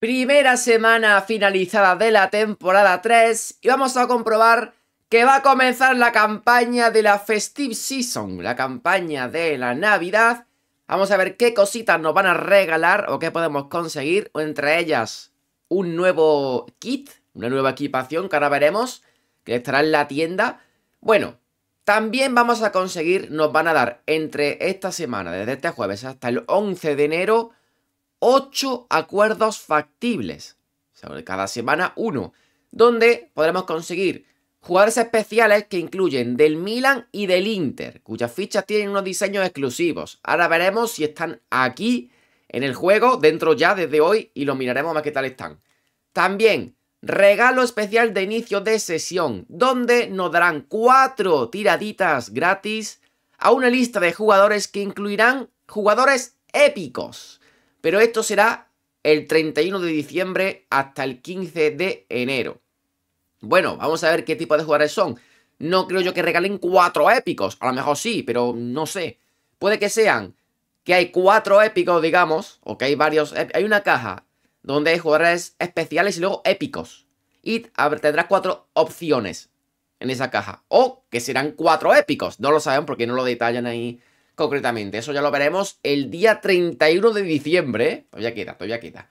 Primera semana finalizada de la temporada 3 y vamos a comprobar que va a comenzar la campaña de la Festive Season, la campaña de la Navidad. Vamos a ver qué cositas nos van a regalar o qué podemos conseguir, entre ellas un nuevo kit, una nueva equipación que ahora veremos, que estará en la tienda. Bueno, también vamos a conseguir, nos van a dar entre esta semana, desde este jueves hasta el 11 de enero, 8 acuerdos factibles, sobre cada semana uno, donde podremos conseguir jugadores especiales que incluyen del Milan y del Inter, cuyas fichas tienen unos diseños exclusivos. Ahora veremos si están aquí en el juego dentro ya desde hoy y lo miraremos más ver qué tal están. También regalo especial de inicio de sesión, donde nos darán cuatro tiraditas gratis a una lista de jugadores que incluirán jugadores épicos. Pero esto será el 31 de diciembre hasta el 15 de enero. Bueno, vamos a ver qué tipo de jugadores son. No creo yo que regalen cuatro épicos. A lo mejor sí, pero no sé. Puede que sean que hay cuatro épicos, digamos, o que hay varios... Hay una caja donde hay jugadores especiales y luego épicos. Y tendrás cuatro opciones en esa caja. O que serán cuatro épicos. No lo saben porque no lo detallan ahí concretamente. Eso ya lo veremos el día 31 de diciembre. Todavía pues queda, todavía pues queda.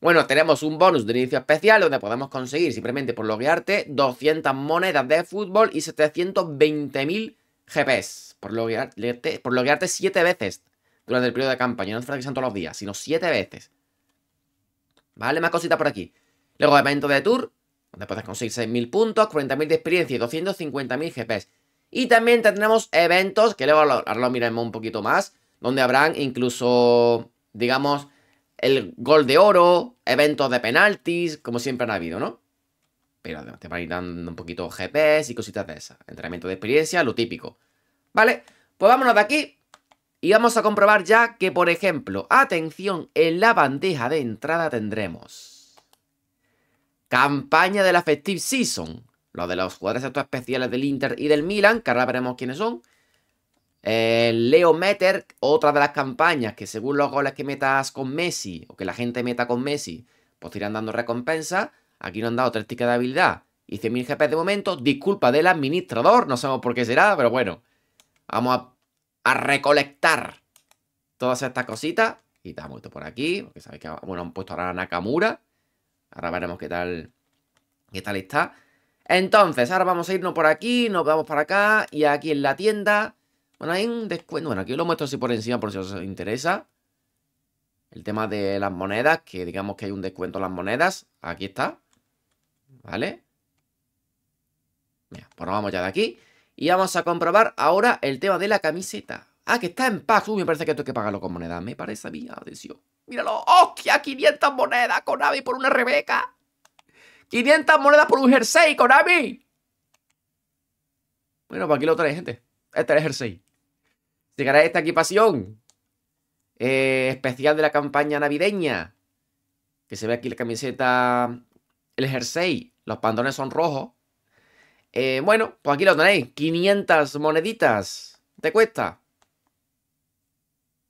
Bueno, tenemos un bonus de inicio especial donde podemos conseguir, simplemente por loguearte, 200 monedas de fútbol y 720.000 GPs. Por loguearte, por 7 veces durante el periodo de campaña. No te todos los días, sino 7 veces. ¿Vale? Más cositas por aquí. Luego, evento de tour, donde puedes conseguir 6.000 puntos, 40.000 de experiencia y 250.000 GPs. Y también tendremos eventos, que luego lo, lo miraremos un poquito más, donde habrán incluso, digamos, el gol de oro, eventos de penaltis, como siempre han habido, ¿no? Pero además te van a ir dando un poquito GPS y cositas de esas. Entrenamiento de experiencia, lo típico. ¿Vale? Pues vámonos de aquí y vamos a comprobar ya que, por ejemplo, atención, en la bandeja de entrada tendremos... Campaña de la Festive Season. Los de los jugadores especiales del Inter y del Milan, que ahora veremos quiénes son. Eh, Leo Meter, otra de las campañas que según los goles que metas con Messi, o que la gente meta con Messi, pues irán dando recompensa. Aquí nos han dado tres tickets de habilidad y 100.000 GP de momento. Disculpa del administrador, no sabemos por qué será, pero bueno. Vamos a, recolectar todas estas cositas. Quitamos esto por aquí, porque sabéis que bueno, han puesto ahora a Nakamura. Ahora veremos qué tal, qué tal está. Entonces, ahora vamos a irnos por aquí, nos vamos para acá y aquí en la tienda. Bueno, hay un descuento. Bueno, aquí lo muestro así por encima por si os interesa. El tema de las monedas, que digamos que hay un descuento en las monedas. Aquí está. ¿Vale? Mira, pues vamos ya de aquí. Y vamos a comprobar ahora el tema de la camiseta. Ah, que está en paz. Uy, me parece que esto hay que pagarlo con monedas. Me parece a mí, Míralo. ¡Hostia! 500 monedas, con AVI por una Rebeca. 500 monedas por un jersey, Konami. Bueno, pues aquí lo tenéis, gente. Este es el jersey. Llegará esta equipación. Eh, especial de la campaña navideña. Que se ve aquí la camiseta, el jersey. Los pantones son rojos. Eh, bueno, pues aquí lo tenéis. 500 moneditas. Te cuesta.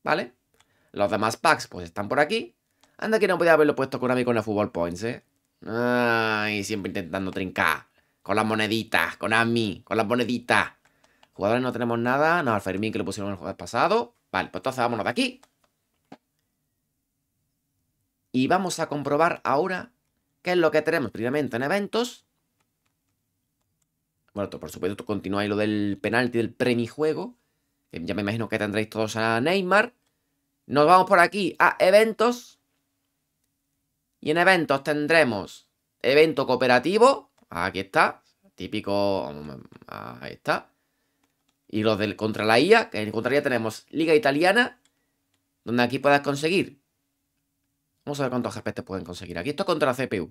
¿Vale? Los demás packs pues están por aquí. Anda que no podía haberlo puesto Konami con la Fútbol Points, ¿eh? Ay, siempre intentando trincar. Con las moneditas, con Ami, con las moneditas. Jugadores no tenemos nada. No, al Fermín que lo pusieron el jueves pasado. Vale, pues entonces vámonos de aquí. Y vamos a comprobar ahora qué es lo que tenemos. Primeramente en eventos. Bueno, por supuesto continuáis lo del penalti del premijuego. Ya me imagino que tendréis todos a Neymar. Nos vamos por aquí a eventos. Y en eventos tendremos evento cooperativo, aquí está, típico, ahí está. Y los del contra la IA, que contra la IA tenemos Liga Italiana, donde aquí puedes conseguir. Vamos a ver cuántos GPs te pueden conseguir. Aquí esto es contra la CPU.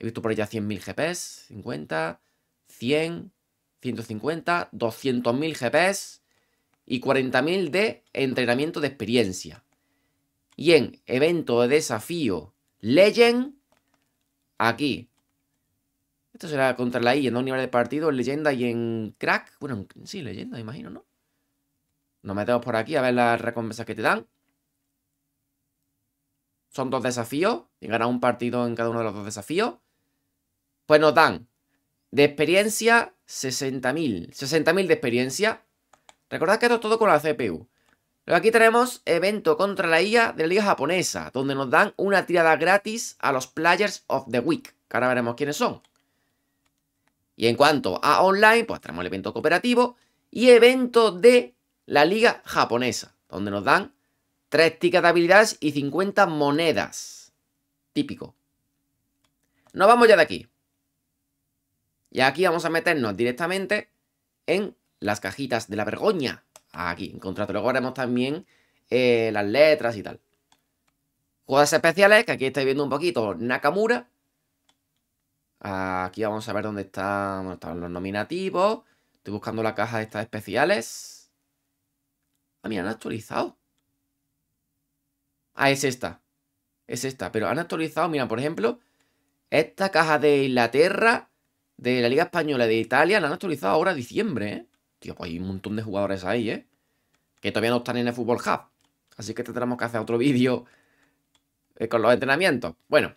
He visto por allá 100.000 GPs, 50, 100, 150, 200.000 GPs y 40.000 de entrenamiento de experiencia. Y en evento de desafío Legend aquí. Esto será contra la I en dos niveles de partido, en leyenda y en crack. Bueno, sí, leyenda, imagino, ¿no? Nos metemos por aquí a ver las recompensas que te dan. Son dos desafíos. Y ganar un partido en cada uno de los dos desafíos. Pues nos dan de experiencia 60.000. 60.000 de experiencia. Recordad que esto es todo con la CPU. Aquí tenemos evento contra la IA de la liga japonesa, donde nos dan una tirada gratis a los Players of the Week, que ahora veremos quiénes son. Y en cuanto a online, pues tenemos el evento cooperativo y evento de la liga japonesa, donde nos dan 3 tickets de habilidades y 50 monedas. Típico. Nos vamos ya de aquí. Y aquí vamos a meternos directamente en las cajitas de la vergoña. Aquí, en contrato. Luego haremos también eh, las letras y tal. jugadas especiales, que aquí estáis viendo un poquito. Nakamura. Aquí vamos a ver dónde están, están los nominativos. Estoy buscando la caja de estas especiales. Ah, mira, han actualizado. Ah, es esta. Es esta. Pero han actualizado, mira, por ejemplo, esta caja de Inglaterra, de la Liga Española, de Italia, la han actualizado ahora diciembre, ¿eh? pues hay un montón de jugadores ahí, ¿eh? Que todavía no están en el Fútbol Hub. Así que tendremos que hacer otro vídeo eh, con los entrenamientos. Bueno,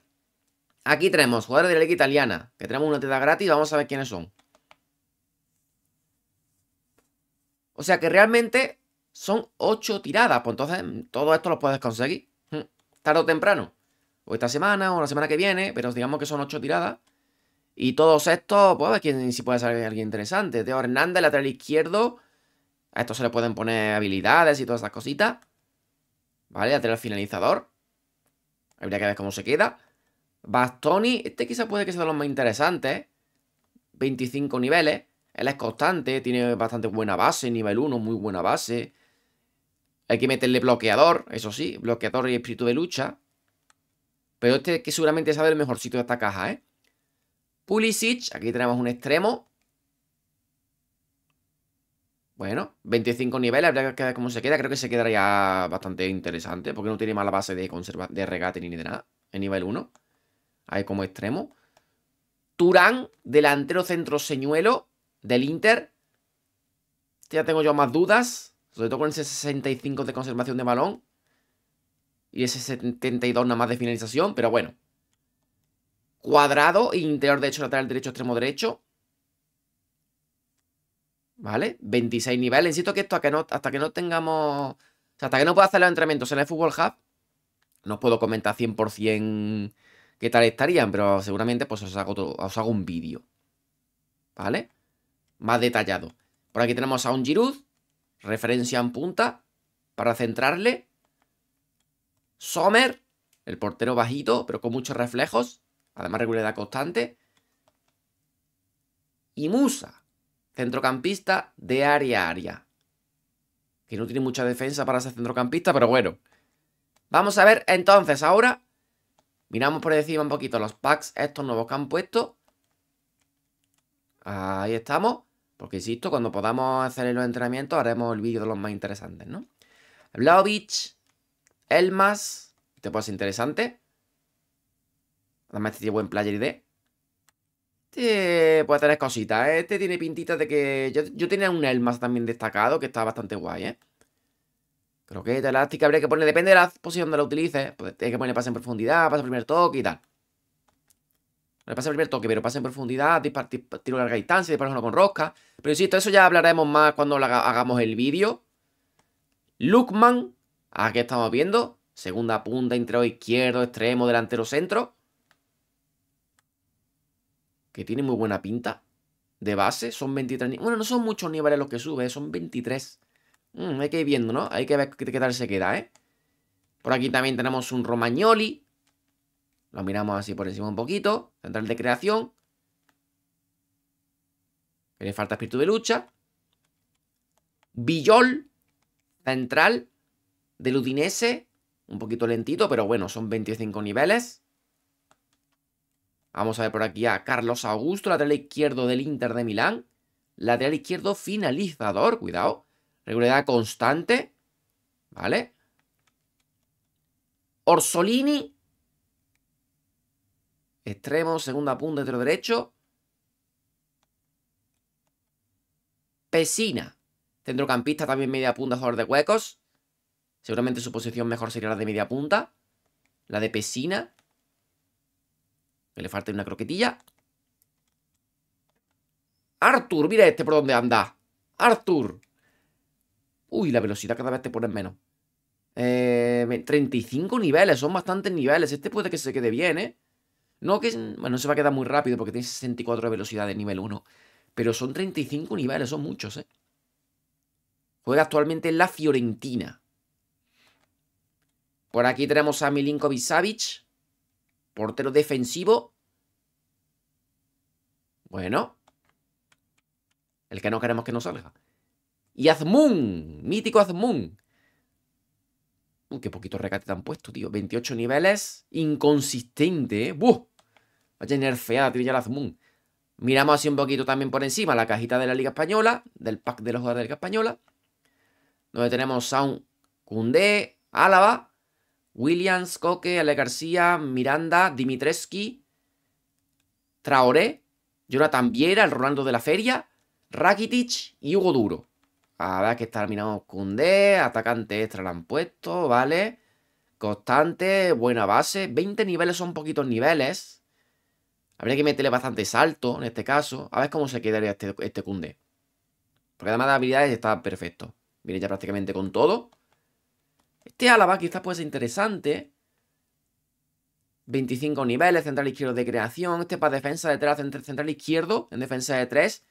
aquí tenemos jugadores de la liga italiana. Que tenemos una teta gratis. Vamos a ver quiénes son. O sea que realmente son 8 tiradas. Pues entonces mm, todo esto lo puedes conseguir. Hmm. Tarde o temprano. O esta semana o la semana que viene. Pero digamos que son 8 tiradas. Y todos estos, pues, ver si puede salir alguien interesante. Teo Hernández, lateral izquierdo. A esto se le pueden poner habilidades y todas esas cositas. Vale, lateral finalizador. Habría que ver cómo se queda. Bastoni, este quizá puede que sea de los más interesantes. 25 ¿eh? niveles. Él es constante, tiene bastante buena base, nivel 1, muy buena base. Hay que meterle bloqueador, eso sí, bloqueador y espíritu de lucha. Pero este que seguramente sabe el mejor sitio de esta caja, ¿eh? Pulisic, aquí tenemos un extremo. Bueno, 25 niveles, habría que ver cómo se queda. Creo que se quedaría bastante interesante, porque no tiene mala base de, de regate ni de nada. En nivel 1. Ahí como extremo. Turán, delantero centro señuelo del Inter. Ya tengo yo más dudas, sobre todo con ese 65 de conservación de balón y ese 72 nada más de finalización, pero bueno, cuadrado, interior derecho, lateral derecho, extremo derecho. ¿Vale? 26 niveles. Insisto que esto hasta que no, hasta que no tengamos... hasta que no pueda hacer los entrenamientos en el Fútbol Hub, no os puedo comentar 100% qué tal estarían, pero seguramente pues os hago, os hago un vídeo. ¿Vale? Más detallado. Por aquí tenemos a un Giroud, referencia en punta, para centrarle. Sommer, el portero bajito, pero con muchos reflejos. Además, regularidad constante. Y Musa, centrocampista de área a área. Que no tiene mucha defensa para ser centrocampista, pero bueno. Vamos a ver entonces ahora. Miramos por encima un poquito los packs estos nuevos que han puesto. Ahí estamos. Porque insisto, cuando podamos hacer los entrenamientos haremos el vídeo de los más interesantes, ¿no? Vlaovic, Elmas, te este puede ser interesante. Además, ¿eh? este tiene buen player ID. Este puede tener cositas, Este tiene pintitas de que... Yo, tenía un Elmas también destacado que está bastante guay, ¿eh? Creo que esta elástica habría que poner... Depende de la posición donde lo utilices. Pues que poner pase en profundidad, pase en primer toque y tal. No pasa el primer toque, pero pasa en profundidad, tiro a larga distancia, disparo uno con rosca. Pero insisto, eso ya hablaremos más cuando hagamos el vídeo. Lookman, aquí estamos viendo. Segunda punta, interior izquierdo, extremo, delantero, centro que tiene muy buena pinta. De base, son 23. Bueno, no son muchos niveles los que sube, son 23. Mm, hay que ir viendo, ¿no? Hay que ver qué tal se queda, ¿eh? Por aquí también tenemos un Romagnoli. Lo miramos así por encima un poquito. Central de creación. Que le falta espíritu de lucha. Villol. Central. Del Udinese. Un poquito lentito, pero bueno, son 25 niveles. Vamos a ver por aquí a Carlos Augusto, lateral izquierdo del Inter de Milán. Lateral izquierdo finalizador, cuidado. Regularidad constante, ¿vale? Orsolini. Extremo, segunda punta, centro derecho. Pesina. Centrocampista, también media punta, jugador de huecos. Seguramente su posición mejor sería la de media punta. La de Pesina. Que le falte una croquetilla. Arthur, mira este por dónde anda. Arthur. Uy, la velocidad cada vez te pone menos. 35 eh, niveles, son bastantes niveles. Este puede que se quede bien, ¿eh? No que... Bueno, se va a quedar muy rápido porque tiene 64 de velocidad de nivel 1. Pero son 35 niveles, son muchos, ¿eh? Juega actualmente en la Fiorentina. Por aquí tenemos a Milinkovic Savic. Portero defensivo. Bueno. El que no queremos que nos salga. Y Azmun. Mítico Azmun. qué poquito recate te han puesto, tío. 28 niveles. Inconsistente, ¿eh? a Vaya nerfeada tío, ya la Azmun. Miramos así un poquito también por encima la cajita de la Liga Española. Del pack de los jugadores de la Liga Española. Donde tenemos a un Cundé, Álava. Williams, Coque, Ale García, Miranda, Dimitreski, Traoré, Jonathan Viera, el Rolando de la Feria, Rakitic y Hugo Duro. A ver, que está con D, atacante extra lo han puesto, vale. Constante, buena base. 20 niveles son poquitos niveles. Habría que meterle bastante salto en este caso. A ver cómo se quedaría este, este Porque además de habilidades está perfecto. Viene ya prácticamente con todo. Este Alaba quizás puede ser interesante. 25 niveles, central izquierdo de creación. Este para defensa de 3, central izquierdo en defensa de 3.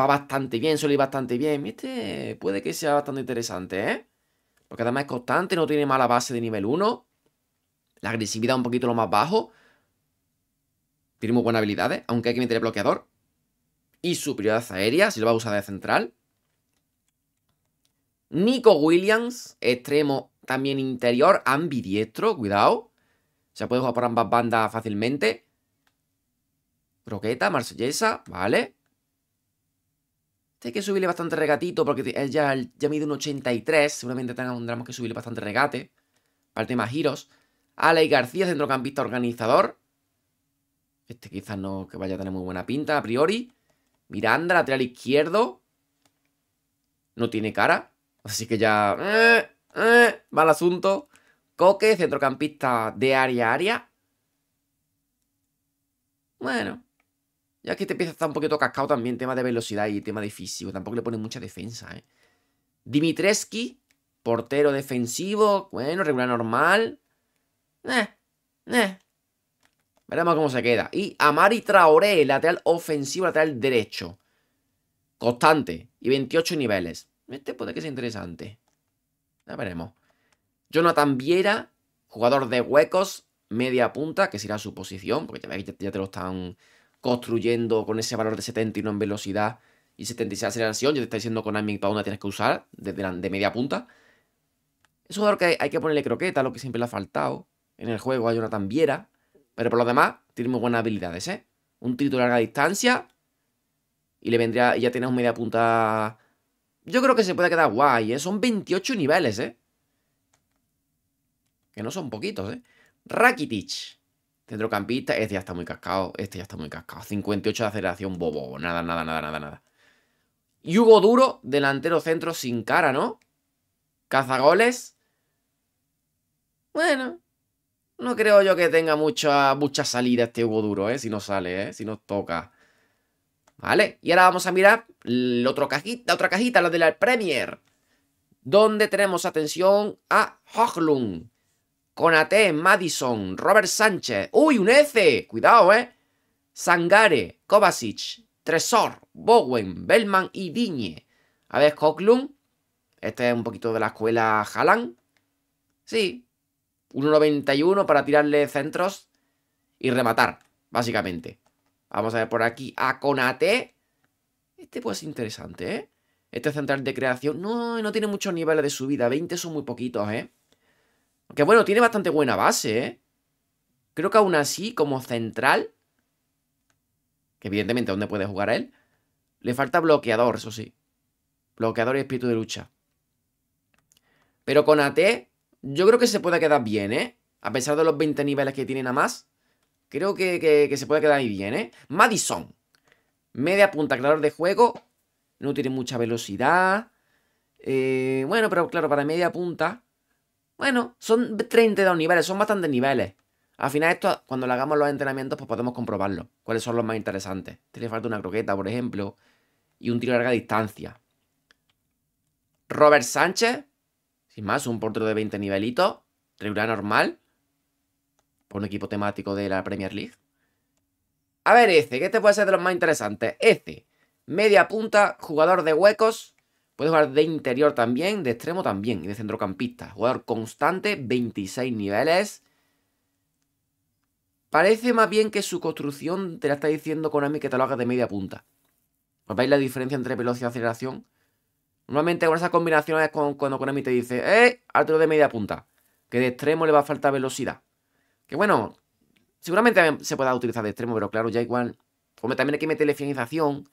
Va bastante bien, suele ir bastante bien. Este puede que sea bastante interesante, ¿eh? Porque además es constante, no tiene mala base de nivel 1. La agresividad un poquito lo más bajo. Tiene muy buenas habilidades, aunque hay que meter bloqueador. Y superioridad aérea, si lo va a usar de central. Nico Williams, extremo también interior, ambidiestro, cuidado. Se puede jugar por ambas bandas fácilmente. Croqueta, marsellesa, vale. Este hay que subirle bastante regatito porque él ya, ya mide un 83. Seguramente tendremos que subirle bastante regate. Para más giros. y García, centrocampista organizador. Este quizás no que vaya a tener muy buena pinta a priori. Miranda, lateral izquierdo. No tiene cara. Así que ya... Eh, eh, mal asunto. Coque, centrocampista de área a área. Bueno. Ya que este pieza está un poquito cascado también, tema de velocidad y tema de físico. Tampoco le pone mucha defensa, ¿eh? Dimitreski, portero defensivo. Bueno, regular normal. Eh, eh. Veremos cómo se queda. Y Amari Traoré, lateral ofensivo, lateral derecho. Constante. Y 28 niveles. Este puede que sea interesante. Ya veremos. Jonathan Viera, jugador de huecos, media punta, que será su posición, porque ya te lo están construyendo con ese valor de 71 en velocidad y 76 en aceleración. Yo te está diciendo con Konami para una tienes que usar, de media punta. Es un jugador que hay, que ponerle croqueta, lo que siempre le ha faltado en el juego a Jonathan Viera. Pero por lo demás, tiene muy buenas habilidades, ¿eh? Un título a larga distancia. Y le vendría. Y ya tienes un media punta yo creo que se puede quedar guay, ¿eh? Son 28 niveles, ¿eh? Que no son poquitos, ¿eh? Rakitic. Centrocampista. Este ya está muy cascado. Este ya está muy cascado. 58 de aceleración, bobo. Nada, nada, nada, nada, nada. Y Hugo Duro, delantero centro sin cara, ¿no? Cazagoles. Bueno. No creo yo que tenga mucha, mucha salida este Hugo Duro, ¿eh? Si no sale, ¿eh? Si no toca. ¿Vale? Y ahora vamos a mirar la otra cajita, otra cajita, la de la Premier. Donde tenemos atención a Hochlund. Conate, Madison, Robert Sánchez. ¡Uy, un F! Cuidado, ¿eh? Sangare, Kovacic, Tresor, Bowen, Bellman y Diñe. A ver, Hochlund. Este es un poquito de la escuela Jalan. Sí. 1.91 para tirarle centros y rematar, básicamente. Vamos a ver por aquí a Konate. Este pues ser interesante, ¿eh? Este central de creación. No, no tiene muchos niveles de subida. 20 son muy poquitos, ¿eh? Aunque bueno, tiene bastante buena base, ¿eh? Creo que aún así, como central. Que evidentemente, ¿dónde puede jugar él? Le falta bloqueador, eso sí. Bloqueador y espíritu de lucha. Pero Konate, yo creo que se puede quedar bien, ¿eh? A pesar de los 20 niveles que tiene nada más. Creo que, se puede quedar ahí bien, ¿eh? Madison. Media punta, creador de juego. No tiene mucha velocidad. Eh, bueno, pero claro, para media punta. Bueno, son 32 niveles, son bastantes niveles. Al final, esto, cuando lo hagamos los entrenamientos, pues podemos comprobarlo. ¿Cuáles son los más interesantes? Te le falta una croqueta, por ejemplo. Y un tiro a larga distancia. Robert Sánchez. Sin más, un portero de 20 nivelitos. Regular normal por un equipo temático de la Premier League. A ver, este, que este puede ser de los más interesantes. Este, media punta, jugador de huecos, puede jugar de interior también, de extremo también, y de centrocampista. Jugador constante, 26 niveles. Parece más bien que su construcción te la está diciendo Konami que te lo hagas de media punta. ¿Os veis la diferencia entre velocidad y aceleración? Normalmente con esas combinaciones es cuando Konami te dice, ¡eh! Arturo de media punta. Que de extremo le va a faltar velocidad. Que bueno, seguramente se pueda utilizar de extremo, pero claro, ya igual. Como también hay que meterle finalización.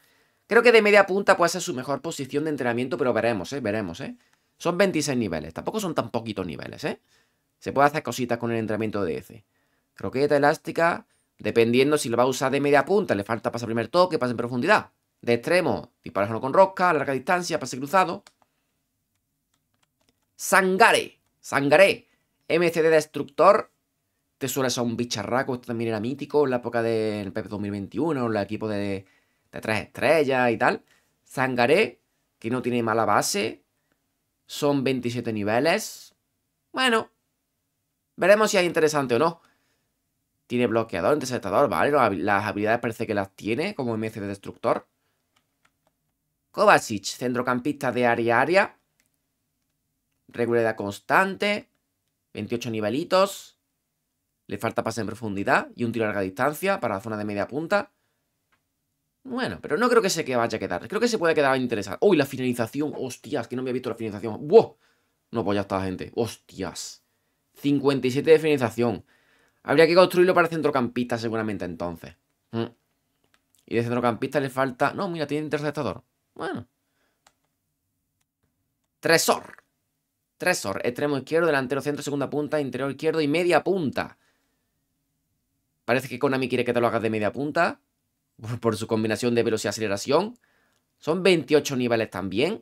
Creo que de media punta puede ser su mejor posición de entrenamiento, pero veremos, ¿eh? Veremos, ¿eh? Son 26 niveles, tampoco son tan poquitos niveles, ¿eh? Se puede hacer cositas con el entrenamiento de ese. Croqueta elástica, dependiendo si lo va a usar de media punta, le falta pasar primer toque, pasar en profundidad. De extremo, disparos con rosca, a larga distancia, pase cruzado. Sangare, Sangare, MCD Destructor, te suele ser un bicharraco, esto también era mítico en la época del PEP 2021, en el equipo de, de tres estrellas y tal. Zangaré, que no tiene mala base, son 27 niveles. Bueno, veremos si es interesante o no. Tiene bloqueador, interceptador, vale, las habilidades parece que las tiene, como MC de destructor. Kovacic, centrocampista de área a área. Regularidad constante. 28 nivelitos. Le falta pase en profundidad y un tiro a larga distancia para la zona de media punta. Bueno, pero no creo que se vaya a quedar. Creo que se puede quedar interesante. ¡Uy, la finalización! ¡Hostias! Que no me había visto la finalización. ¡Wow! No, pues ya está, gente. ¡Hostias! 57 de finalización. Habría que construirlo para centrocampista seguramente entonces. Mm. Y de centrocampista le falta... No, mira, tiene interceptador. Bueno. Tresor. Tresor. Extremo izquierdo, delantero centro, segunda punta, interior izquierdo y media punta. Parece que Konami quiere que te lo hagas de media punta por su combinación de velocidad y aceleración. Son 28 niveles también.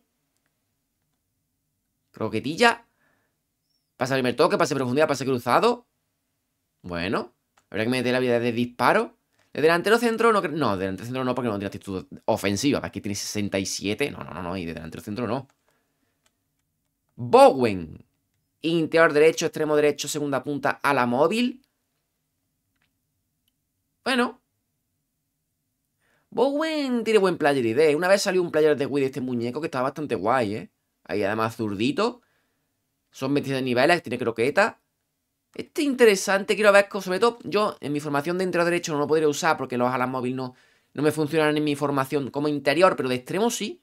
Croquetilla. Pasa primer toque, pase profundidad, pase cruzado. Bueno, habría que meter la vida de disparo. De delantero centro no No, de delantero centro no, porque no tiene actitud ofensiva. Aquí tiene 67. No, no, no, no. Y de delantero centro no. Bowen. Interior derecho, extremo derecho, segunda punta a la móvil. Bueno. Bowen tiene buen player ID. Una vez salió un player de Wii de este muñeco que estaba bastante guay, ¿eh? Ahí además zurdito. Son 27 niveles, tiene croqueta. Este interesante, quiero ver, sobre todo yo en mi formación de entero derecho no lo podría usar porque los alas móviles no, no me funcionan en mi formación como interior, pero de extremo sí.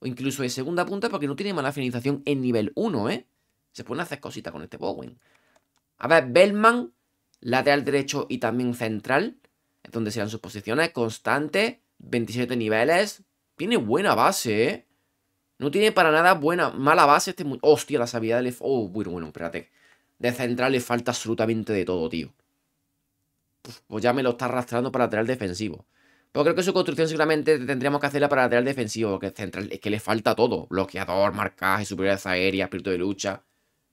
O incluso de segunda punta porque no tiene mala finalización en nivel 1, ¿eh? Se pueden hacer cositas con este Bowen. A ver, Bellman lateral derecho y también central, donde serán sus posiciones, constante, 27 niveles, tiene buena base, ¿eh? No tiene para nada buena, mala base este... Hostia, la sabiduría le... Oh, bueno, bueno, espérate. De central le falta absolutamente de todo, tío. Pues, ya me lo está arrastrando para lateral defensivo. Pero creo que su construcción seguramente tendríamos que hacerla para lateral defensivo, porque central es que le falta todo. Bloqueador, marcaje, superioridad aérea, espíritu de lucha.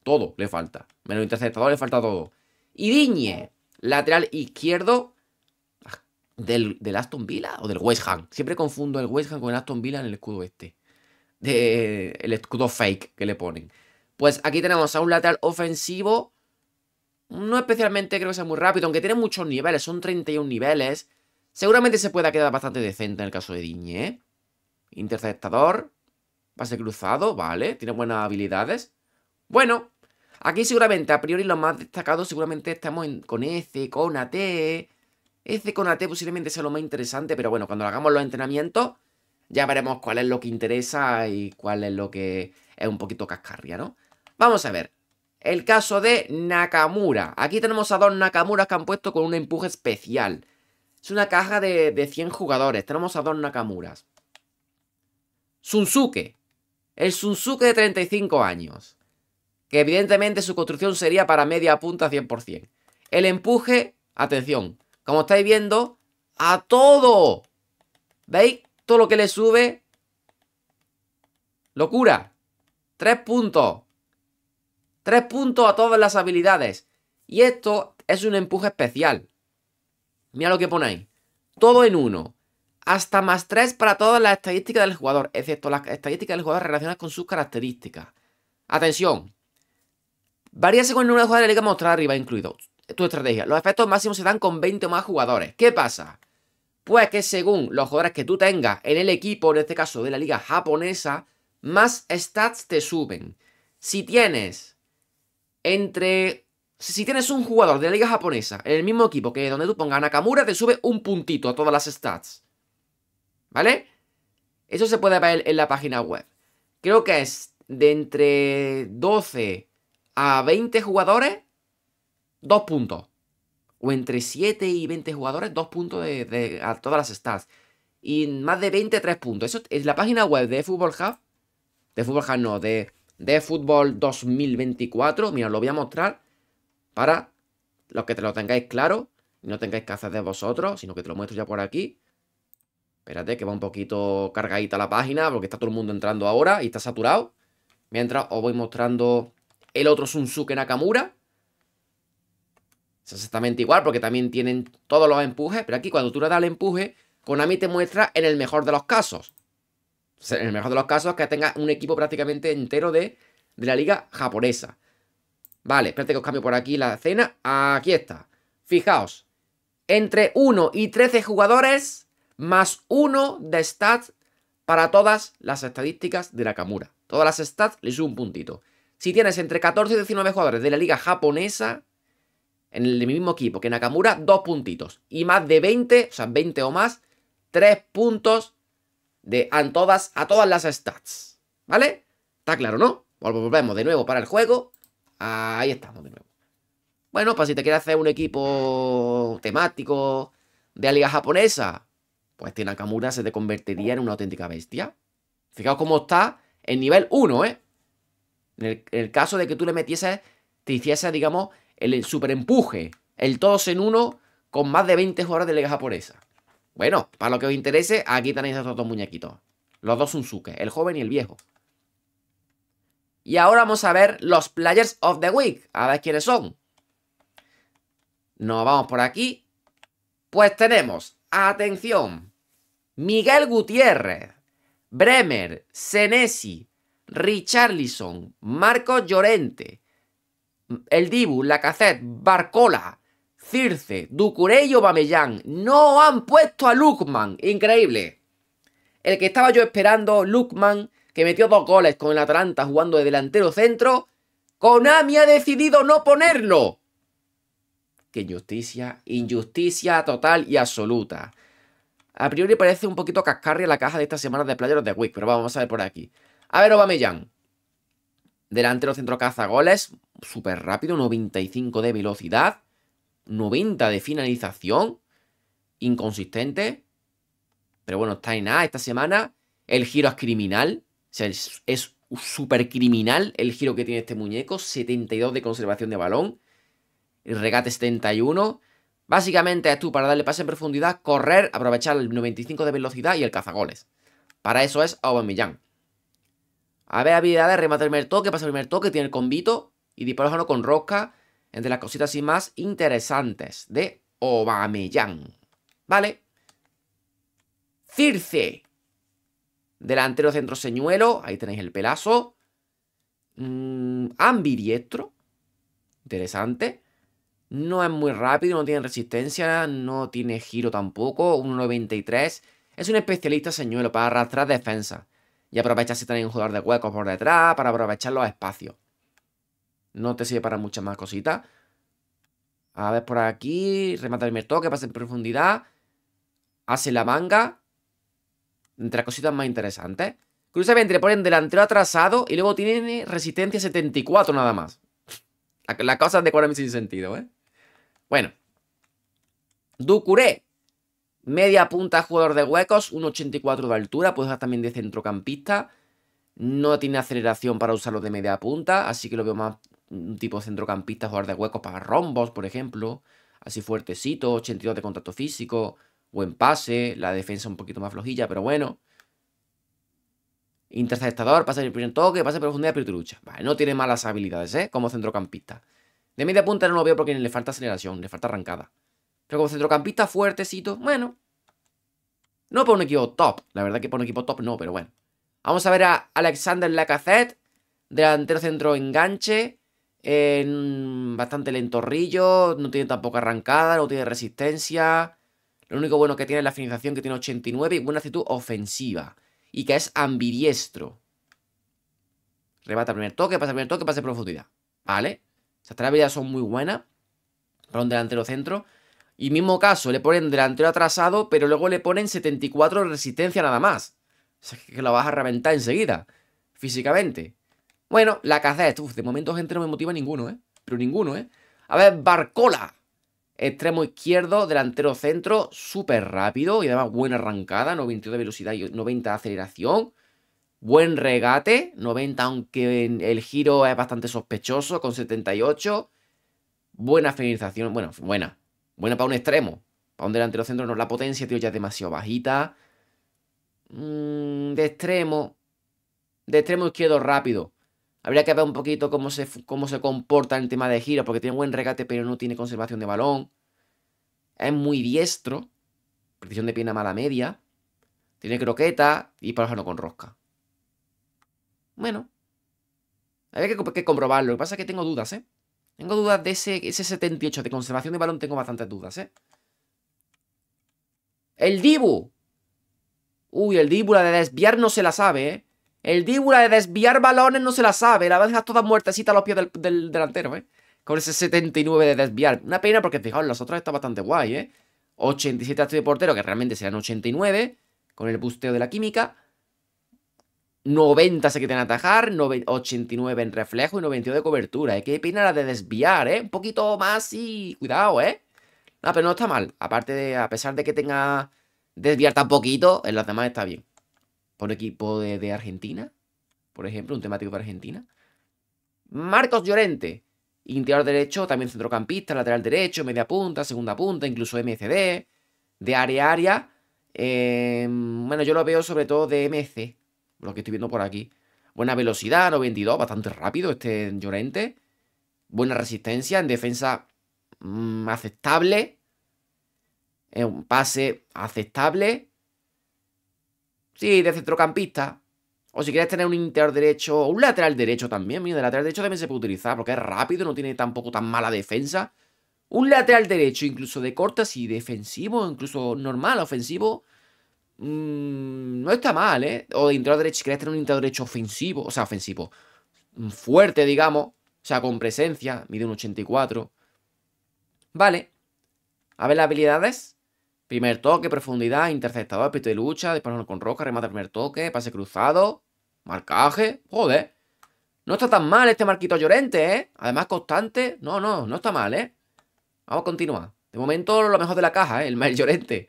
Todo le falta. Menos interceptador le falta todo. Idiñe, lateral izquierdo ah, del, Aston Villa o del West Ham. Siempre confundo el West Ham con el Aston Villa en el escudo este. el escudo fake que le ponen. Pues aquí tenemos a un lateral ofensivo. No especialmente creo que sea muy rápido, aunque tiene muchos niveles, son 31 niveles. Seguramente se pueda quedar bastante decente en el caso de Diñe. ¿eh? Interceptador. Pase cruzado, vale. Tiene buenas habilidades. Bueno, Aquí seguramente, a priori, lo más destacado seguramente estamos con S, con AT. S con AT posiblemente sea lo más interesante, pero bueno, cuando hagamos los entrenamientos ya veremos cuál es lo que interesa y cuál es lo que es un poquito cascarria, ¿no? Vamos a ver. El caso de Nakamura. Aquí tenemos a dos Nakamuras que han puesto con un empuje especial. Es una caja de, de 100 jugadores. Tenemos a dos Nakamuras. Sunsuke. El Sunsuke de 35 años que evidentemente su construcción sería para media punta 100%. El empuje, atención, como estáis viendo, a todo. ¿Veis? Todo lo que le sube. Locura. Tres puntos. Tres puntos a todas las habilidades. Y esto es un empuje especial. Mira lo que ponéis. Todo en uno. Hasta más tres para todas las estadísticas del jugador, excepto las estadísticas del jugador relacionadas con sus características. Atención, Varía según el número de jugadores de liga mostrada arriba, incluido tu estrategia. Los efectos máximos se dan con 20 o más jugadores. ¿Qué pasa? Pues que según los jugadores que tú tengas en el equipo, en este caso de la liga japonesa, más stats te suben. Si tienes entre... Si tienes un jugador de la liga japonesa en el mismo equipo que donde tú pongas Nakamura, te sube un puntito a todas las stats. ¿Vale? Eso se puede ver en la página web. Creo que es de entre 12 a 20 jugadores, 2 puntos. O entre 7 y 20 jugadores, 2 puntos de, a todas las stats. Y más de 20, puntos. Eso es la página web de Football Hub. De Football Hub no, de, de Fútbol 2024. Mira, lo voy a mostrar para los que te lo tengáis claro. Y no tengáis que hacer de vosotros, sino que te lo muestro ya por aquí. Espérate, que va un poquito cargadita la página, porque está todo el mundo entrando ahora y está saturado. Mientras os voy mostrando el otro suke Nakamura. Es exactamente igual porque también tienen todos los empujes, pero aquí cuando tú le das el empuje, Konami te muestra en el mejor de los casos. en el mejor de los casos que tenga un equipo prácticamente entero de, de la liga japonesa. Vale, espérate que os cambio por aquí la escena. Aquí está. Fijaos. Entre 1 y 13 jugadores, más 1 de stats para todas las estadísticas de Nakamura. Todas las stats le subo un puntito. Si tienes entre 14 y 19 jugadores de la liga japonesa, en el mismo equipo que Nakamura, dos puntitos. Y más de 20, o sea, 20 o más, tres puntos de, a, todas, a todas las stats. ¿Vale? Está claro, ¿no? Pues volvemos de nuevo para el juego. Ahí estamos de nuevo. Bueno, pues si te quieres hacer un equipo temático de la liga japonesa, pues que este Nakamura se te convertiría en una auténtica bestia. Fijaos cómo está en nivel 1, ¿eh? En el, caso de que tú le metieses, te hicieses, digamos, el, super empuje. el todos en uno con más de 20 horas de liga japonesa. Bueno, para lo que os interese, aquí tenéis a estos dos muñequitos. Los dos Unsuke, el joven y el viejo. Y ahora vamos a ver los Players of the Week. A ver quiénes son. Nos vamos por aquí. Pues tenemos, atención, Miguel Gutiérrez, Bremer, Senesi, Richarlison, Marcos Llorente, El Dibu, Lacazette, Barcola, Circe, Ducurey y No han puesto a Lukman. Increíble. El que estaba yo esperando, Lukman, que metió dos goles con el Atalanta jugando de delantero centro, Konami ha decidido no ponerlo. Qué injusticia, injusticia total y absoluta. A priori parece un poquito cascarria la caja de esta semana de playeros de Week, pero vamos a ver por aquí. A ver, de Delantero centro cazagoles, súper rápido, 95 de velocidad, 90 de finalización, inconsistente. Pero bueno, está en A esta semana. El giro es criminal, es súper criminal el giro que tiene este muñeco, 72 de conservación de balón, el regate 71. Básicamente es tú para darle pase en profundidad, correr, aprovechar el 95 de velocidad y el cazagoles. Para eso es Aubameyang. A ver, habilidades, de remate el toque, pasa el primer toque, tiene el convito y disparó con rosca. Entre las cositas así más interesantes de Obameyan ¿Vale? Circe. Delantero centro señuelo. Ahí tenéis el pelazo. Mm, ambidiestro. Interesante. No es muy rápido, no tiene resistencia, no tiene giro tampoco. 1.93. Es un especialista señuelo para arrastrar defensa y aprovecha si tenéis un jugador de huecos por detrás para aprovechar los espacios. No te sirve para muchas más cositas. A ver por aquí, remata el primer toque, pasa en profundidad, hace la manga, entre las cositas más interesantes. Cruza le ponen delantero atrasado y luego tiene resistencia 74 nada más. Las cosas de y sin sentido, ¿eh? Bueno. Ducuré. Media punta, jugador de huecos, 1,84 de altura, puede jugar también de centrocampista. No tiene aceleración para usarlo de media punta, así que lo veo más un tipo centrocampista, jugador de huecos para rombos, por ejemplo. Así fuertecito, 82 de contacto físico, buen pase, la defensa un poquito más flojilla, pero bueno. Interceptador, pasa el primer toque, pasa profundidad, pero lucha. Vale, no tiene malas habilidades, ¿eh? Como centrocampista. De media punta no lo veo porque le falta aceleración, le falta arrancada. Pero como centrocampista fuertecito, bueno. No por un equipo top. La verdad que por un equipo top no, pero bueno. Vamos a ver a Alexander Lacazette. Delantero centro enganche. En bastante lentorrillo. No tiene tampoco arrancada. No tiene resistencia. Lo único bueno que tiene es la finalización que tiene 89 y buena actitud ofensiva. Y que es ambidiestro. Rebata primer toque, pasa primer toque, pasa de profundidad. ¿Vale? Estas tres habilidades son muy buenas para un delantero centro. Y mismo caso, le ponen delantero atrasado, pero luego le ponen 74 de resistencia nada más. O sea, que lo vas a reventar enseguida, físicamente. Bueno, la es Uf, de momento gente no me motiva ninguno, ¿eh? Pero ninguno, ¿eh? A ver, Barcola. Extremo izquierdo, delantero centro, súper rápido y además buena arrancada, 92 de velocidad y 90 de aceleración. Buen regate, 90 aunque el giro es bastante sospechoso, con 78. Buena finalización, bueno, buena, Buena para un extremo. Para un delantero centro no. La potencia, tío, ya es demasiado bajita. Mm, de extremo. De extremo izquierdo rápido. Habría que ver un poquito cómo se, cómo se comporta en el tema de gira. Porque tiene buen regate, pero no tiene conservación de balón. Es muy diestro. Precisión de pierna mala media. Tiene croqueta y para no con rosca. Bueno. Habría que, que comprobarlo. Lo que pasa es que tengo dudas, ¿eh? Tengo dudas de ese, ese 78 de conservación de balón. Tengo bastantes dudas, ¿eh? ¡El Dibu! Uy, el Dibu la de desviar no se la sabe, ¿eh? El Dibu la de desviar balones no se la sabe. La verdad a dejar toda muertecita a los pies del, delantero, ¿eh? Con ese 79 de desviar. Una pena porque, fijaos, las otras está bastante guay, ¿eh? 87 de portero, que realmente serán 89. Con el busteo de la química. 90 se quieren atajar, 89 en reflejo y 92 de cobertura. Hay que la de desviar, ¿eh? Un poquito más y cuidado, ¿eh? No, pero no está mal. Aparte de, a pesar de que tenga desviar tan poquito, en las demás está bien. Por equipo de, Argentina, por ejemplo, un temático para Argentina. Marcos Llorente, interior derecho, también centrocampista, lateral derecho, media punta, segunda punta, incluso MCD, de área a área. Em, bueno, yo lo veo sobre todo de MC, lo que estoy viendo por aquí. Buena velocidad, 92, bastante rápido este Llorente. Buena resistencia, en defensa mm, aceptable. Es un pase aceptable. Sí, de centrocampista. O si quieres tener un interior derecho o un lateral derecho también. Mira, de lateral derecho también se puede utilizar porque es rápido, no tiene tampoco tan mala defensa. Un lateral derecho, incluso de cortas y defensivo, incluso normal, ofensivo, Mm, no está mal, ¿eh? O de interior derecho, si querés tener un interior derecho ofensivo, o sea, ofensivo, mm, fuerte, digamos, o sea, con presencia, mide un 84. Vale. A ver las habilidades. Primer toque, profundidad, interceptador, pito de lucha, disparo con roca, remate primer toque, pase cruzado, marcaje, joder. No está tan mal este Marquito Llorente, ¿eh? Además constante. No, no, no está mal, ¿eh? Vamos a continuar. De momento, lo mejor de la caja, ¿eh? El Mar Llorente.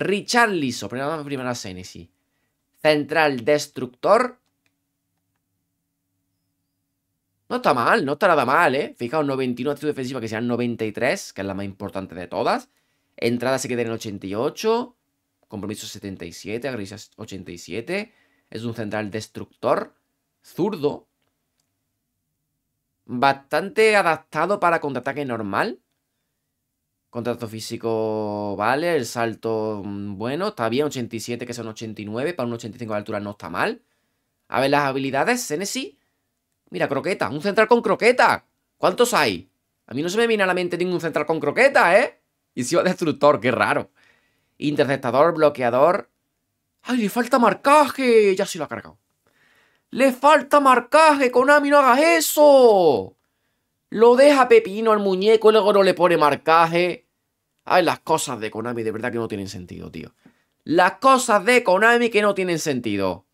Richard Liso, primera Senesi. Central Destructor. No está mal, no está nada mal, ¿eh? Fijaos, 91 actitud defensiva, que sean 93, que es la más importante de todas. Entrada se queda en 88. Compromiso 77, agresión 87. Es un central destructor. Zurdo. Bastante adaptado para contraataque normal. Contacto físico, vale. El salto, mm, bueno, está bien. 87, que son 89. Para un 85 de altura no está mal. A ver las habilidades. Senesi. Mira, croqueta. Un central con croqueta. ¿Cuántos hay? A mí no se me viene a la mente ningún central con croqueta, ¿eh? Y si va destructor, qué raro. Interceptador, bloqueador. ¡Ay, le falta marcaje! Ya se lo ha cargado. ¡Le falta marcaje! ¡Konami, no hagas eso! Lo deja Pepino al muñeco, luego no le pone marcaje. Ay, las cosas de Konami de verdad que no tienen sentido, tío. Las cosas de Konami que no tienen sentido.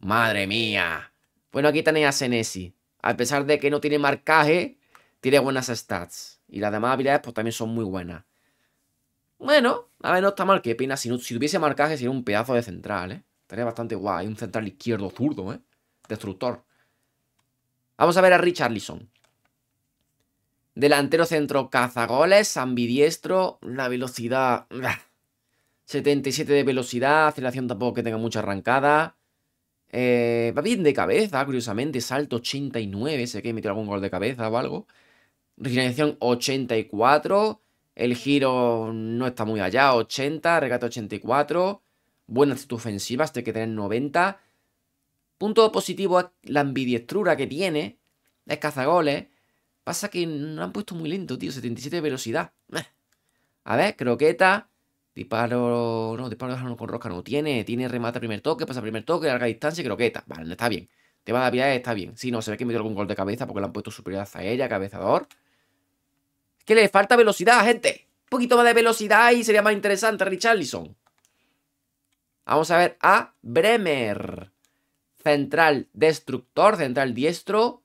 Madre mía. Bueno, aquí tenéis a Senesi. A pesar de que no tiene marcaje, tiene buenas stats. Y las demás habilidades pues también son muy buenas. Bueno, a ver, no está mal que pena, Si, si tuviese marcaje sería un pedazo de central, ¿eh? Estaría bastante guay. Un central izquierdo zurdo, ¿eh? Destructor. Vamos a ver a Richarlison. Delantero centro cazagoles, ambidiestro, una velocidad... 77 de velocidad, aceleración tampoco que tenga mucha arrancada. Eh, va bien de cabeza, curiosamente, salto 89, sé que metió algún gol de cabeza o algo. Regeneración 84, el giro no está muy allá, 80, regate 84. Buena actitud ofensiva, este que tener 90. Punto positivo es la ambidiestrura que tiene, es cazagoles. Pasa que no han puesto muy lento, tío. 77 de velocidad. Eh. A ver, croqueta. Disparo. No, disparo de con rosca no tiene. Tiene remata primer toque, pasa primer toque, larga distancia y croqueta. Vale, está bien. Te Tema de habilidad está bien. Sí, no, se ve que dio algún gol de cabeza porque le han puesto superioridad a ella, cabezador. Es que le falta velocidad, gente. Un poquito más de velocidad y sería más interesante, Richarlison. Vamos a ver a Bremer. Central destructor, central diestro.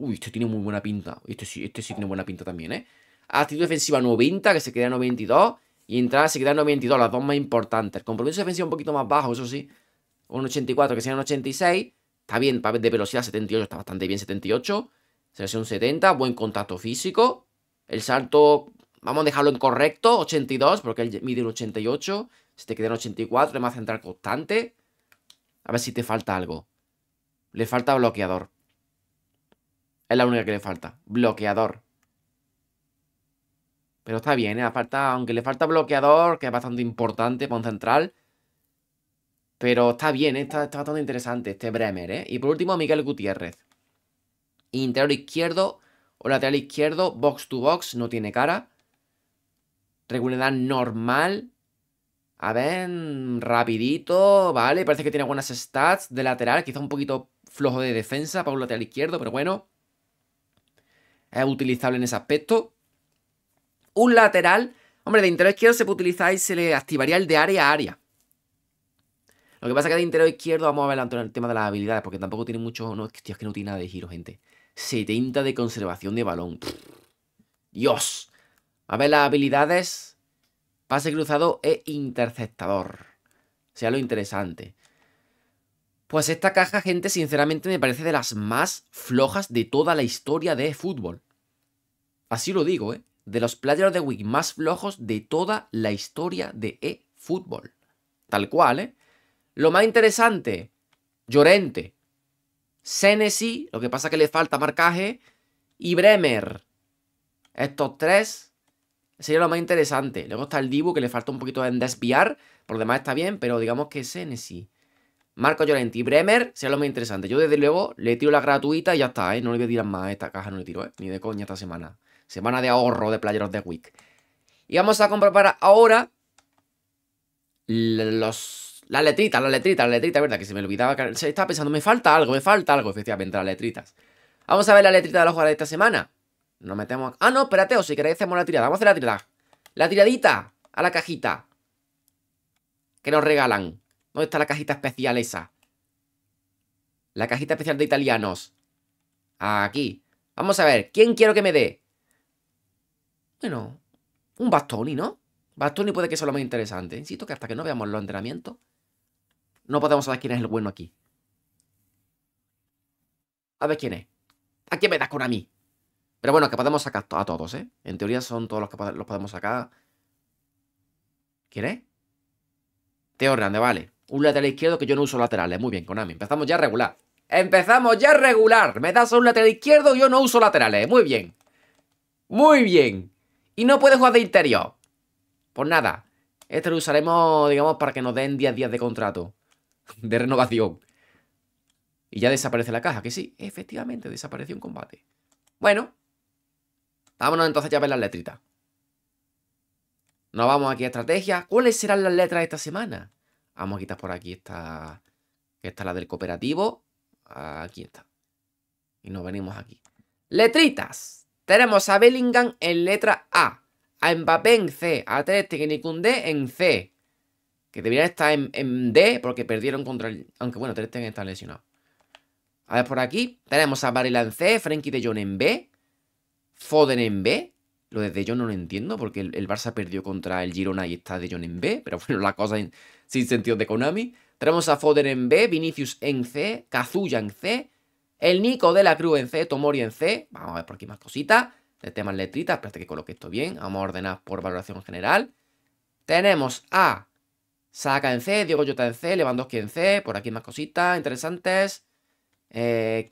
Uy, este tiene muy buena pinta. Este sí, este sí tiene buena pinta también, ¿eh? Actitud defensiva 90, que se queda en 92. Y entrada se queda en 92, las dos más importantes. El compromiso defensivo un poquito más bajo, eso sí. Un 84, que queda un 86. Está bien, de velocidad 78, está bastante bien 78. un 70, buen contacto físico. El salto, vamos a dejarlo en correcto, 82, porque él mide un 88. Se te queda en 84, es más central constante. A ver si te falta algo. Le falta bloqueador. Es la única que le falta. Bloqueador. Pero está bien, ¿eh? falta, aunque le falta bloqueador, que es bastante importante para un central. Pero está bien, ¿eh? está, bastante interesante este Bremer. ¿eh? Y por último, Miguel Gutiérrez. Interior izquierdo o lateral izquierdo, box to box, no tiene cara. Regularidad normal. A ver, rapidito, vale, parece que tiene buenas stats de lateral, quizá un poquito flojo de defensa para un lateral izquierdo, pero bueno es utilizable en ese aspecto. Un lateral, hombre, de interior izquierdo se puede utilizar y se le activaría el de área a área. Lo que pasa es que de interior izquierdo vamos a ver el tema de las habilidades, porque tampoco tiene mucho. No, es que no tiene nada de giro, gente. 70 de conservación de balón. Dios. A ver las habilidades. Pase cruzado e interceptador. Sea lo interesante. Pues esta caja, gente, sinceramente me parece de las más flojas de toda la historia de fútbol. Así lo digo, ¿eh? De los players de Wii más flojos de toda la historia de eFootball. Tal cual, ¿eh? Lo más interesante, Llorente. Senesi, lo que pasa que le falta marcaje. Y Bremer. Estos tres sería lo más interesante. Luego está el Dibu, que le falta un poquito en desviar. Por lo demás está bien, pero digamos que Senesi. Marco Llorenti y Bremer será lo más interesante. Yo, desde luego, le tiro la gratuita y ya está, ¿eh? No le voy a tirar más a esta caja, no le tiro, ¿eh? Ni de coña esta semana. Semana de ahorro de Playeros de Week. Y vamos a comprar ahora los, las letritas, las letritas, las letritas, ¿verdad? Que se me olvidaba que se estaba pensando, me falta algo, me falta algo, efectivamente, las letritas. Vamos a ver la letritas de los jugadores de esta semana. Nos metemos... Ah, no, espérate, o si queréis hacemos la tirada. Vamos a hacer la tirada. La tiradita a la cajita. Que nos regalan. ¿Dónde está la cajita especial esa? La cajita especial de italianos. Aquí. Vamos a ver, ¿quién quiero que me dé? Bueno, un Bastoni, ¿no? Bastoni puede que sea lo más interesante. Insisto que hasta que no veamos los entrenamientos, no podemos saber quién es el bueno aquí. A ver quién es. ¿A quién me das con a mí? Pero bueno, que podemos sacar a todos, ¿eh? En teoría son todos los que los podemos sacar. ¿Quién es? Teo vale. Un lateral izquierdo que yo no uso laterales. Muy bien, Konami. Empezamos ya a regular. Empezamos ya a regular. Me das un lateral izquierdo, y yo no uso laterales. Muy bien. Muy bien. Y no puedes jugar de interior. Pues nada. Este lo usaremos, digamos, para que nos den 10 días de contrato. De renovación. Y ya desaparece la caja, que sí, efectivamente desapareció un combate. Bueno, vámonos entonces ya a ver las letritas. Nos vamos aquí a estrategia. ¿Cuáles serán las letras de esta semana? Vamos a quitar por aquí esta, Que está la del cooperativo. Aquí está. Y nos venimos aquí. Letritas. Tenemos a Bellingham en letra A. A Mbappé en C. A Ter y Koundé en C. Que debería estar en, en, D porque perdieron contra el... Aunque bueno, Ter está lesionado. A ver, por aquí tenemos a Varela en C. Frenkie de Jong en B. Foden en B. Lo de De no lo entiendo porque el, Barça perdió contra el Girona y está De Jong en B, pero bueno, la cosa sin sentido de Konami. Tenemos a Foden en B, Vinicius en C, Kazuya en C, el Nico de la Cruz en C, Tomori en C. Vamos a ver por aquí más cositas. De temas letritas, espérate que coloque esto bien. Vamos a ordenar por valoración general. Tenemos a Saka en C, Diego Jota en C, Lewandowski en C. Por aquí más cositas interesantes. Eh,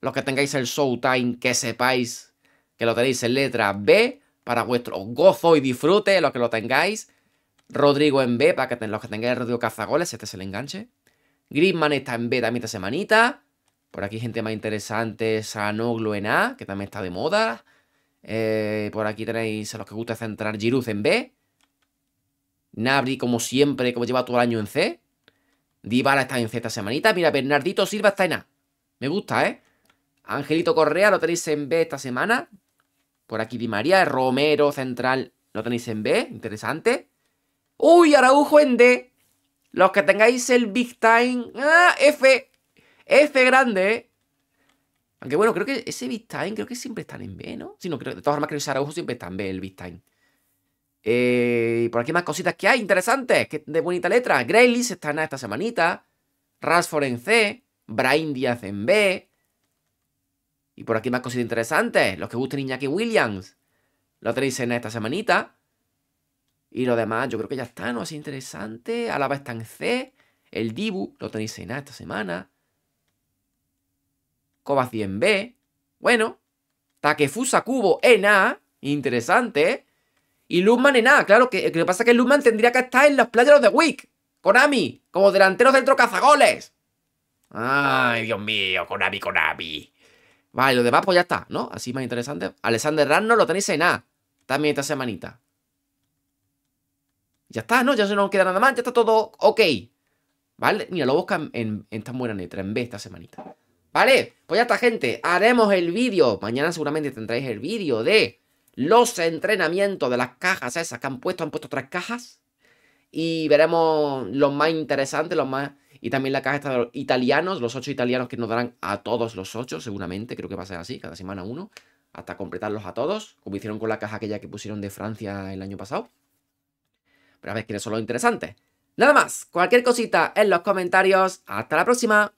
Los que tengáis el Showtime, que sepáis que lo tenéis en letra B para vuestro gozo y disfrute, los que lo tengáis. Rodrigo en B para que los que tengáis Rodrigo Cazagoles, este es el enganche. Griezmann está en B también esta semanita. Por aquí gente más interesante, Sanoglu en A, que también está de moda. Eh, por aquí tenéis a los que gusta centrar Giroud en B. Nabri, como siempre, como lleva todo el año en C. Dybala está en C esta semanita. Mira, Bernardito Silva está en A. Me gusta, ¿eh? Angelito Correa lo tenéis en B esta semana. Por aquí Di María, Romero, Central. ¿Lo tenéis en B? Interesante. ¡Uy, Araujo en D! Los que tengáis el Big Time. ¡Ah, F! F grande, eh. Aunque bueno, creo que ese Big Time creo que siempre están en B, ¿no? Sí, no, creo, de todas formas creo que ese Araujo siempre está en B, el Big Time. Eh, por aquí más cositas que hay, interesantes, de bonita letra. Graylis está en A esta semanita. Rashford en C. Brain Díaz en B. Y por aquí más cositas interesantes. Los que gusten Iñaki Williams. Lo tenéis en esta semanita. Y lo demás, yo creo que ya está, ¿no? Así interesante. Alaba está en C. El Dibu, lo tenéis en A esta semana. Kobazi en B. Bueno. Takefusa Cubo en A. Interesante. Y Luzman en A. Claro, que, lo que pasa es que Luzman tendría que estar en los playeros de Wick. Konami, como delantero centro cazagoles. Ay, Dios mío, Konami, Konami. Vale, lo demás pues ya está, ¿no? Así más interesante. Alexander no lo tenéis en A. También esta semanita. Ya está, ¿no? Ya se nos queda nada más, ya está todo ok. ¿Vale? Mira, lo buscan en, en tan buena letra, en B esta semanita. ¿Vale? Pues ya está, gente. Haremos el vídeo. Mañana seguramente tendréis el vídeo de los entrenamientos de las cajas esas que han puesto. Han puesto tres cajas. Y veremos los más interesantes, los más y también la caja está de los italianos, los ocho italianos que nos darán a todos los ocho, seguramente, creo que va a ser así, cada semana uno, hasta completarlos a todos, como hicieron con la caja aquella que pusieron de Francia el año pasado. Pero a ver quiénes son lo interesante. Nada más, cualquier cosita en los comentarios. Hasta la próxima.